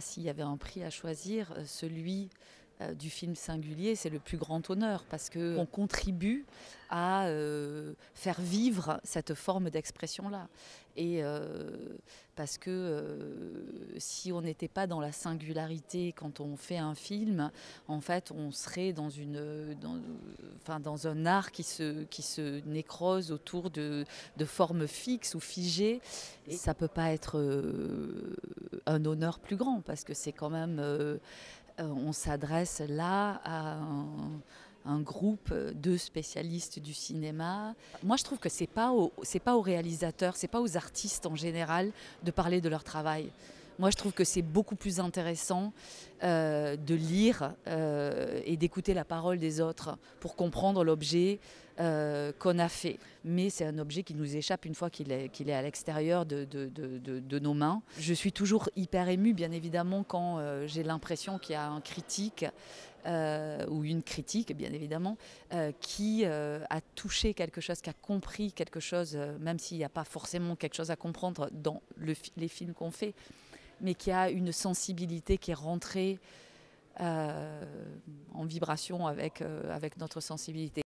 S'il y avait un prix à choisir, euh, celui euh, du film singulier, c'est le plus grand honneur parce que on contribue à euh, faire vivre cette forme d'expression-là. Et parce que si on n'était pas dans la singularité quand on fait un film, en fait, on serait dans une, un art qui se, nécrose autour de, formes fixes ou figées. Et ça peut pas être un honneur plus grand parce que c'est quand même, euh, euh, on s'adresse là à un, groupe de spécialistes du cinéma. Moi, je trouve que c'est pas c'est pas aux réalisateurs, c'est pas aux artistes en général de parler de leur travail. Moi, je trouve que c'est beaucoup plus intéressant euh, de lire euh, et d'écouter la parole des autres pour comprendre l'objet euh, qu'on a fait. Mais c'est un objet qui nous échappe une fois qu'il est, est, à l'extérieur de, nos mains. Je suis toujours hyper émue, bien évidemment, quand j'ai l'impression qu'il y a un critique. ou une critique, bien évidemment, qui a touché quelque chose, qui a compris quelque chose, même s'il n'y a pas forcément quelque chose à comprendre dans les films qu'on fait mais qui a une sensibilité qui est rentrée euh, en vibration avec, euh, avec notre sensibilité.